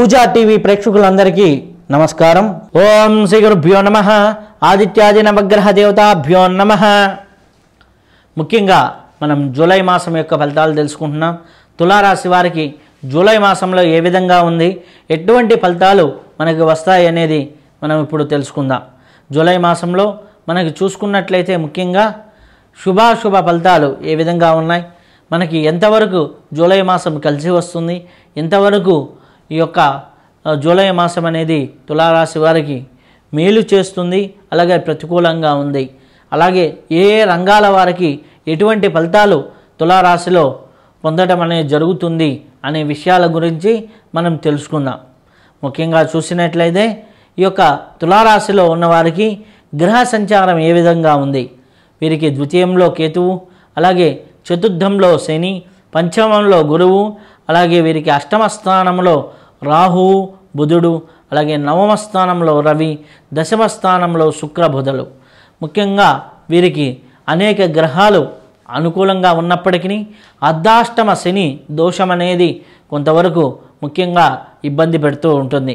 పూజా TV ప్రేక్షకులందరికీ నమస్కారం ఓం శ్రీ గురుభ్యో నమ ఆదిత్యాది నవగ్రహ దేవతాభ్యో నమ ముఖ్యంగా మనం జూలై మాసం యొక్క ఫలితాలు తెలుసుకుంటున్నాం తులారాశి వారికి జూలై మాసంలో ఏ విధంగా ఉంది ఎటువంటి ఫలితాలు మనకి వస్తాయి అనేది మనం ఇప్పుడు తెలుసుకుందాం జూలై మాసంలో మనకి చూసుకున్నట్లయితే ముఖ్యంగా శుభాశుభ ఫలితాలు ఏ విధంగా ఉన్నాయి మనకి ఎంతవరకు జూలై మాసం కలిసి వస్తుంది ఎంతవరకు ఈ యొక్క జూలై మాసం అనేది తులారాశి వారికి మేలు చేస్తుంది అలాగే ప్రతికూలంగా ఉంది అలాగే ఏ ఏ రంగాల వారికి ఎటువంటి ఫలితాలు తులారాశిలో పొందడం అనేది జరుగుతుంది అనే విషయాల గురించి మనం తెలుసుకుందాం ముఖ్యంగా చూసినట్లయితే ఈ యొక్క తులారాశిలో ఉన్నవారికి గ్రహ సంచారం ఏ విధంగా ఉంది వీరికి ద్వితీయంలో కేతువు అలాగే చతుర్థంలో శని పంచమంలో గురువు అలాగే వీరికి అష్టమ స్థానంలో రాహు బుధుడు అలాగే నవమ స్థానంలో రవి దశమ స్థానంలో శుక్రబుధులు ముఖ్యంగా వీరికి అనేక గ్రహాలు అనుకూలంగా ఉన్నప్పటికీ అర్ధాష్టమ శని దోషం అనేది కొంతవరకు ముఖ్యంగా ఇబ్బంది పెడుతూ ఉంటుంది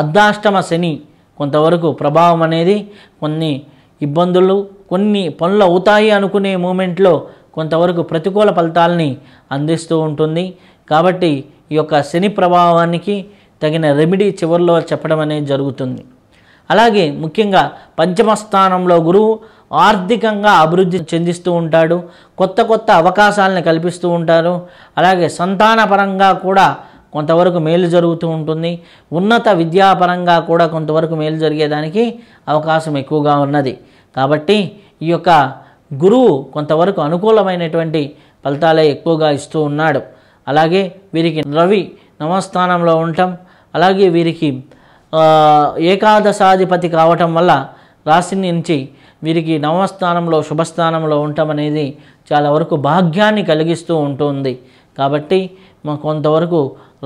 అర్ధాష్టమ శని కొంతవరకు ప్రభావం అనేది కొన్ని ఇబ్బందులు కొన్ని పనులు అవుతాయి అనుకునే మూమెంట్లో కొంతవరకు ప్రతికూల ఫలితాలని అందిస్తూ ఉంటుంది కాబట్టి ఈ యొక్క శని ప్రభావానికి తగిన రెమెడీ చివరిలో చెప్పడం అనేది జరుగుతుంది అలాగే ముఖ్యంగా పంచమ స్థానంలో గురువు ఆర్థికంగా అభివృద్ధి చెందిస్తూ ఉంటాడు కొత్త కొత్త అవకాశాలను కల్పిస్తూ ఉంటారు అలాగే సంతానపరంగా కూడా కొంతవరకు మేలు జరుగుతూ ఉంటుంది ఉన్నత విద్యాపరంగా కూడా కొంతవరకు మేలు జరిగేదానికి అవకాశం ఎక్కువగా ఉన్నది కాబట్టి ఈ యొక్క గురువు కొంతవరకు అనుకూలమైనటువంటి ఫలితాలే ఎక్కువగా ఇస్తూ ఉన్నాడు అలాగే వీరికి రవి నవస్థానంలో ఉండటం అలాగే వీరికి ఏకాదశాధిపతి కావటం వల్ల రాశి నుంచి వీరికి నవస్థానంలో శుభస్థానంలో ఉండటం అనేది చాలా వరకు భాగ్యాన్ని కలిగిస్తూ ఉంటుంది కాబట్టి మా కొంతవరకు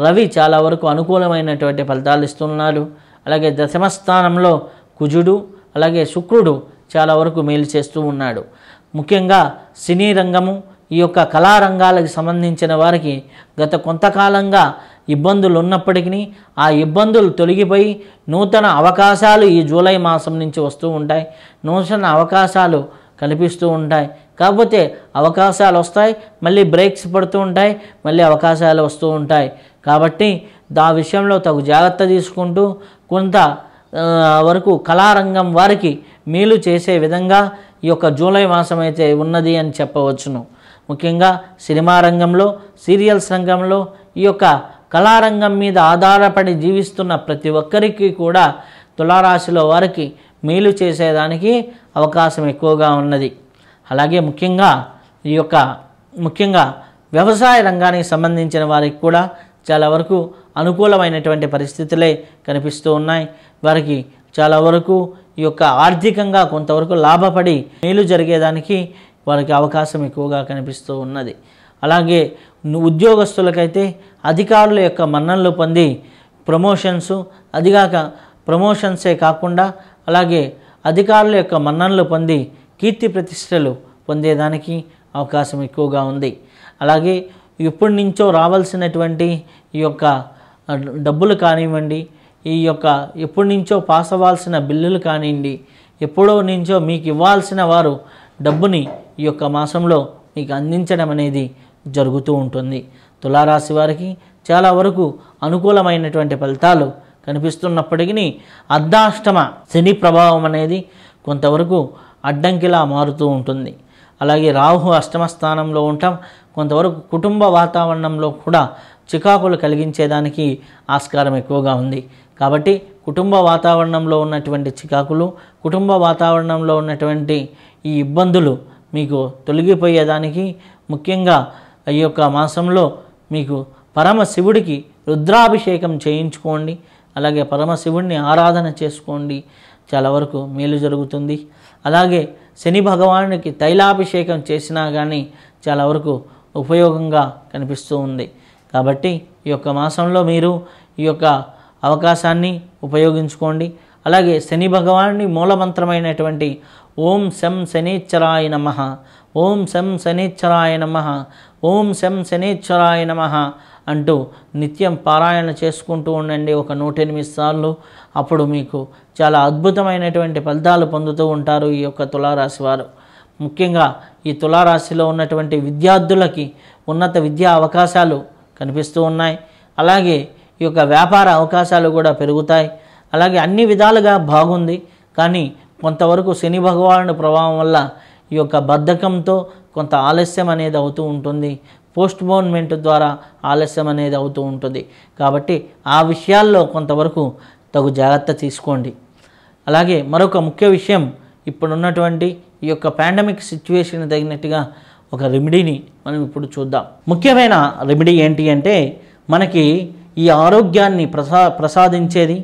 రవి చాలా వరకు అనుకూలమైనటువంటి ఫలితాలు ఇస్తున్నారు అలాగే దశమస్థానంలో కుజుడు అలాగే శుక్రుడు చాలా వరకు మేలు చేస్తూ ఉన్నాడు ముఖ్యంగా సినీ రంగము ఈ యొక్క కళారంగాలకు సంబంధించిన వారికి గత కొంతకాలంగా ఇబ్బందులు ఉన్నప్పటికీ ఆ ఇబ్బందులు తొలగిపోయి నూతన అవకాశాలు ఈ జూలై మాసం నుంచి వస్తూ ఉంటాయి నూతన అవకాశాలు కనిపిస్తూ ఉంటాయి కాకపోతే అవకాశాలు వస్తాయి మళ్ళీ బ్రేక్స్ పడుతూ ఉంటాయి మళ్ళీ అవకాశాలు వస్తూ ఉంటాయి కాబట్టి దా విషయంలో తగు జాగ్రత్త తీసుకుంటూ కొంత వరకు కళారంగం వారికి మేలు చేసే విధంగా ఈ యొక్క జూలై మాసం అయితే ఉన్నది అని చెప్పవచ్చును ముఖ్యంగా సినిమా రంగంలో సీరియల్స్ రంగంలో ఈ యొక్క కళారంగం మీద ఆధారపడి జీవిస్తున్న ప్రతి ఒక్కరికి కూడా తులారాశిలో వారికి మేలు చేసేదానికి అవకాశం ఎక్కువగా ఉన్నది అలాగే ముఖ్యంగా ఈ యొక్క ముఖ్యంగా వ్యవసాయ రంగానికి సంబంధించిన వారికి కూడా చాలా వరకు అనుకూలమైనటువంటి పరిస్థితులే కనిపిస్తూ ఉన్నాయి వారికి చాలా వరకు ఈ యొక్క ఆర్థికంగా కొంతవరకు లాభపడి మేలు జరిగేదానికి వారికి అవకాశం ఎక్కువగా కనిపిస్తూ ఉన్నది అలాగే ఉద్యోగస్తులకైతే అధికారుల యొక్క మన్ననలు పొంది ప్రమోషన్స్ అదిగాక ప్రమోషన్సే కాకుండా అలాగే అధికారుల యొక్క మన్ననలు పొంది కీర్తి ప్రతిష్టలు పొందేదానికి అవకాశం ఎక్కువగా ఉంది అలాగే ఇప్పటి నుంచో రావాల్సినటువంటి ఈ యొక్క డబ్బులు కానివ్వండి ఈ యొక్క ఎప్పటి నుంచో పాస్ అవ్వాల్సిన బిల్లులు కానివ్వండి ఎప్పుడో నుంచో మీకు ఇవ్వాల్సిన వారు డబ్బుని ఈ యొక్క మాసంలో మీకు అందించడం అనేది జరుగుతూ ఉంటుంది తులారాశి వారికి చాలా వరకు అనుకూలమైనటువంటి ఫలితాలు కనిపిస్తున్నప్పటికీ అర్ధాష్టమ శని ప్రభావం అనేది కొంతవరకు అడ్డంకిలా మారుతూ ఉంటుంది అలాగే రాహు అష్టమ స్థానంలో ఉండటం కొంతవరకు కుటుంబ వాతావరణంలో కూడా చికాకులు కలిగించేదానికి ఆస్కారం ఎక్కువగా ఉంది కాబట్టి కుటుంబ వాతావరణంలో ఉన్నటువంటి చికాకులు కుటుంబ వాతావరణంలో ఉన్నటువంటి ఈ ఇబ్బందులు మీకు తొలగిపోయేదానికి ముఖ్యంగా ఈ యొక్క మాసంలో మీకు పరమశివుడికి రుద్రాభిషేకం చేయించుకోండి అలాగే పరమశివుడిని ఆరాధన చేసుకోండి చాలా వరకు మేలు జరుగుతుంది అలాగే శని భగవానుడికి తైలాభిషేకం చేసినా కానీ చాలా వరకు ఉపయోగంగా కనిపిస్తూ ఉంది కాబట్టి ఈ యొక్క మాసంలో మీరు ఈ యొక్క అవకాశాన్ని ఉపయోగించుకోండి అలాగే శని భగవాన్ని మూలమంత్రమైనటువంటి ఓం శం శనీశ్వరాయ నమ ఓం శం శనీశ్వరాయ నమ ఓం శం శనీశ్వరాయ నమ అంటూ నిత్యం పారాయణ చేసుకుంటూ ఉండండి ఒక నూటెనిమిది సార్లు అప్పుడు మీకు చాలా అద్భుతమైనటువంటి ఫలితాలు పొందుతూ ఉంటారు ఈ యొక్క తులారాశి వారు ముఖ్యంగా ఈ తులారాశిలో ఉన్నటువంటి విద్యార్థులకి ఉన్నత విద్యా అవకాశాలు కనిపిస్తూ ఉన్నాయి అలాగే ఈ యొక్క వ్యాపార అవకాశాలు కూడా పెరుగుతాయి అలాగే అన్ని విధాలుగా బాగుంది కానీ కొంతవరకు శని భగవానుడి ప్రభావం వల్ల ఈ యొక్క బద్ధకంతో కొంత ఆలస్యం అనేది అవుతూ ఉంటుంది పోస్ట్ పోన్మెంట్ ద్వారా ఆలస్యం అనేది అవుతూ ఉంటుంది కాబట్టి ఆ విషయాల్లో కొంతవరకు తగు జాగ్రత్త తీసుకోండి అలాగే మరొక ముఖ్య విషయం ఇప్పుడున్నటువంటి ఈ యొక్క పాండమిక్ సిచ్యువేషన్ తగినట్టుగా ఒక రెమెడీని మనం ఇప్పుడు చూద్దాం ముఖ్యమైన రెమెడీ ఏంటి అంటే మనకి ఈ ఆరోగ్యాన్ని ప్రసా ప్రసాదించేది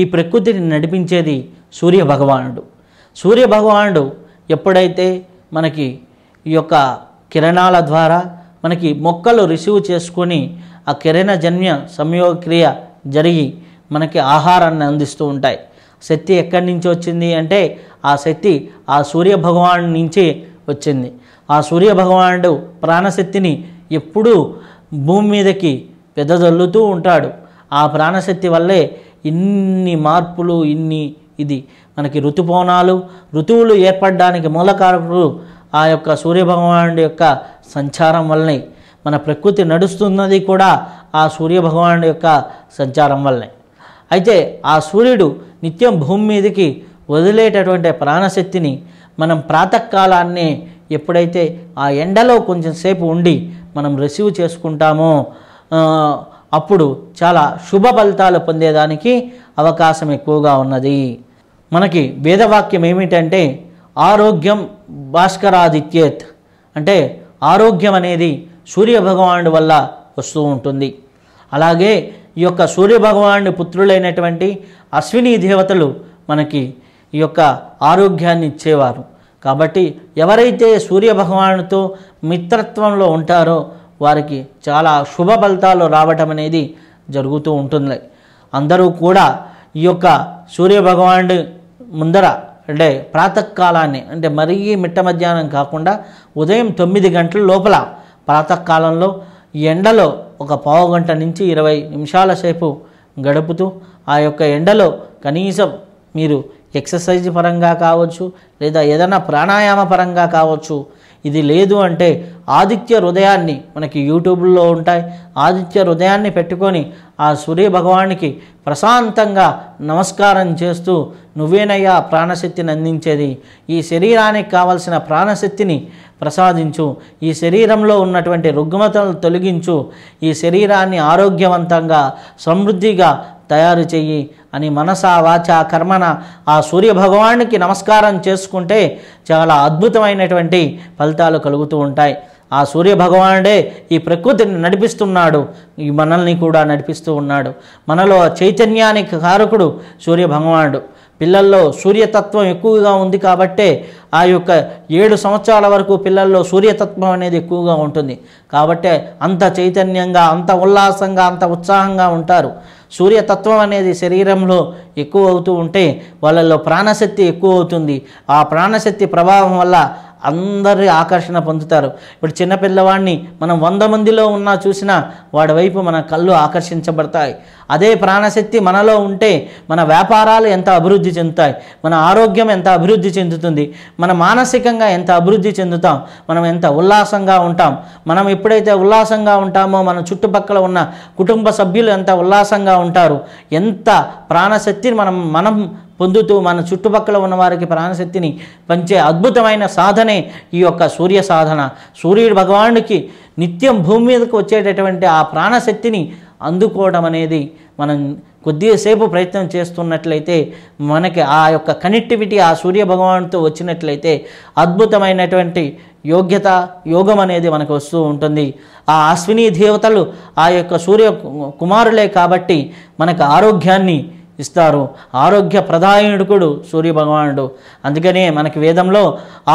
ఈ ప్రకృతిని నడిపించేది సూర్య భగవానుడు సూర్య భగవానుడు ఎప్పుడైతే మనకి ఈ యొక్క కిరణాల ద్వారా మనకి మొక్కలు రిసీవ్ చేసుకొని ఆ కిరణజన్య సంయోగక్రియ జరిగి మనకి ఆహారాన్ని అందిస్తూ ఉంటాయి శక్తి ఎక్కడి నుంచి వచ్చింది అంటే ఆ శక్తి ఆ సూర్య భగవాను నుంచి వచ్చింది ఆ సూర్య భగవానుడు ప్రాణశక్తిని ఎప్పుడూ భూమి మీదకి పెద్దదల్లుతూ ఉంటాడు ఆ ప్రాణశక్తి వల్లే ఇన్ని మార్పులు ఇన్ని ఇది మనకి ఋతుపవనాలు ఋతువులు ఏర్పడడానికి మూలకారకులు ఆ యొక్క సూర్యభగవానుడి యొక్క సంచారం వల్లనే మన ప్రకృతి నడుస్తున్నది కూడా ఆ సూర్యభగవానుడి యొక్క సంచారం వల్లనే అయితే ఆ సూర్యుడు నిత్యం భూమి మీదకి వదిలేటటువంటి ప్రాణశక్తిని మనం ప్రాతకాలాన్ని ఎప్పుడైతే ఆ ఎండలో కొంచెం సేపు ఉండి మనం రిసీవ్ చేసుకుంటామో అప్పుడు చాలా శుభ ఫలితాలు పొందేదానికి అవకాశం ఎక్కువగా ఉన్నది మనకి వేదవాక్యం ఏమిటంటే ఆరోగ్యం భాస్కరాదిత్యేత్ అంటే ఆరోగ్యం అనేది సూర్యభగవానుడి వల్ల వస్తూ ఉంటుంది అలాగే ఈ యొక్క సూర్యభగవానుడి పుత్రులైనటువంటి అశ్విని దేవతలు మనకి ఈ యొక్క ఆరోగ్యాన్ని ఇచ్చేవారు కాబట్టి ఎవరైతే సూర్యభగవానుతో మిత్రత్వంలో ఉంటారో వారికి చాలా శుభ ఫలితాలు రావటం అనేది జరుగుతూ ఉంటుంది అందరూ కూడా ఈ యొక్క సూర్యభగవానుడి ముందర అంటే ప్రాతకాలాన్ని అంటే మరీ మిట్ట మధ్యాహ్నం కాకుండా ఉదయం తొమ్మిది గంటల లోపల ప్రాతకాలంలో ఎండలో ఒక పావు గంట నుంచి ఇరవై నిమిషాల సేపు గడుపుతూ ఆ యొక్క ఎండలో కనీసం మీరు ఎక్సర్సైజ్ పరంగా కావచ్చు లేదా ఏదైనా ప్రాణాయామ పరంగా కావచ్చు ఇది లేదు అంటే ఆదిత్య హృదయాన్ని మనకి యూట్యూబ్లో ఉంటాయి ఆదిత్య హృదయాన్ని పెట్టుకొని ఆ సూర్య భగవానికి ప్రశాంతంగా నమస్కారం చేస్తూ నువ్వేనయ్యా ప్రాణశక్తిని అందించేది ఈ శరీరానికి కావలసిన ప్రాణశక్తిని ప్రసాదించు ఈ శరీరంలో ఉన్నటువంటి రుగ్మతలను తొలగించు ఈ శరీరాన్ని ఆరోగ్యవంతంగా సమృద్ధిగా తయారు చెయ్యి అని మనసా వాచ కర్మన ఆ సూర్య భగవానికి నమస్కారం చేసుకుంటే చాలా అద్భుతమైనటువంటి ఫలితాలు కలుగుతూ ఉంటాయి ఆ సూర్య ఈ ప్రకృతిని నడిపిస్తున్నాడు ఈ మనల్ని కూడా నడిపిస్తూ ఉన్నాడు మనలో చైతన్యానికి కారకుడు సూర్య పిల్లల్లో సూర్యతత్వం ఎక్కువగా ఉంది కాబట్టే ఆ యొక్క ఏడు సంవత్సరాల వరకు పిల్లల్లో సూర్యతత్వం అనేది ఎక్కువగా ఉంటుంది కాబట్టే అంత చైతన్యంగా అంత ఉల్లాసంగా అంత ఉత్సాహంగా ఉంటారు సూర్యతత్వం అనేది శరీరంలో ఎక్కువ అవుతూ ఉంటే వాళ్ళలో ప్రాణశక్తి ఎక్కువ అవుతుంది ఆ ప్రాణశక్తి ప్రభావం వల్ల అందరి ఆకర్షణ పొందుతారు ఇప్పుడు చిన్నపిల్లవాడిని మనం వంద మందిలో ఉన్నా చూసినా వాడి వైపు మన కళ్ళు ఆకర్షించబడతాయి అదే ప్రాణశక్తి మనలో ఉంటే మన వ్యాపారాలు ఎంత అభివృద్ధి చెందుతాయి మన ఆరోగ్యం ఎంత అభివృద్ధి చెందుతుంది మన మానసికంగా ఎంత అభివృద్ధి చెందుతాం మనం ఎంత ఉల్లాసంగా ఉంటాం మనం ఎప్పుడైతే ఉల్లాసంగా ఉంటామో మన చుట్టుపక్కల ఉన్న కుటుంబ సభ్యులు ఎంత ఉల్లాసంగా ఉంటారు ఎంత ప్రాణశక్తిని మనం మనం పొందుతూ మన చుట్టుపక్కల ఉన్న వారికి ప్రాణశక్తిని పంచే అద్భుతమైన సాధనే ఈ యొక్క సూర్య సాధన సూర్యుడు భగవానుడికి నిత్యం భూమి మీదకు వచ్చేటటువంటి ఆ ప్రాణశక్తిని అందుకోవడం అనేది మనం కొద్దిసేపు ప్రయత్నం చేస్తున్నట్లయితే మనకి ఆ యొక్క కనెక్టివిటీ ఆ సూర్య భగవానుడితో వచ్చినట్లయితే అద్భుతమైనటువంటి యోగ్యత యోగం అనేది మనకు వస్తూ ఉంటుంది ఆ అశ్విని దేవతలు ఆ యొక్క సూర్య కుమారులే కాబట్టి మనకు ఆరోగ్యాన్ని ఇస్తారు ఆరోగ్య ప్రధాయకుడు సూర్యభగవానుడు అందుకనే మనకి వేదంలో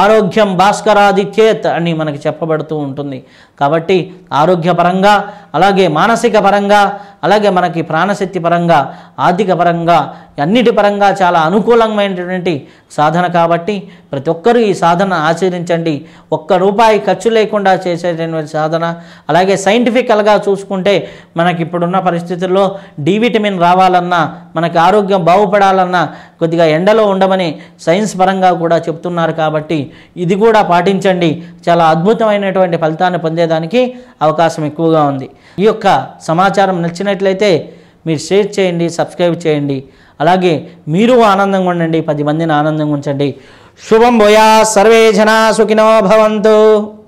ఆరోగ్యం భాస్కరాదిత్యేత్ అని మనకి చెప్పబడుతూ ఉంటుంది కాబట్టి ఆరోగ్యపరంగా అలాగే మానసిక పరంగా అలాగే మనకి ప్రాణశక్తి పరంగా ఆర్థిక పరంగా అన్నిటి పరంగా చాలా అనుకూలమైనటువంటి సాధన కాబట్టి ప్రతి ఒక్కరూ ఈ సాధన ఆచరించండి ఒక్క రూపాయి ఖర్చు లేకుండా చేసేటటువంటి సాధన అలాగే సైంటిఫికల్గా చూసుకుంటే మనకి ఇప్పుడున్న పరిస్థితుల్లో డి విటమిన్ రావాలన్నా మనకి ఆరోగ్యం బాగుపడాలన్నా కొద్దిగా ఎండలో ఉండమని సైన్స్ పరంగా కూడా చెప్తున్నారు కాబట్టి ఇది కూడా పాటించండి చాలా అద్భుతమైనటువంటి ఫలితాన్ని పొందేదానికి అవకాశం ఎక్కువగా ఉంది ఈ యొక్క సమాచారం నచ్చినట్లయితే మీరు షేర్ చేయండి సబ్స్క్రైబ్ చేయండి అలాగే మీరు ఆనందంగా ఉండండి పది మందిని ఆనందంగా ఉంచండి శుభం భోయా సర్వే జనా సుఖినో భవంతు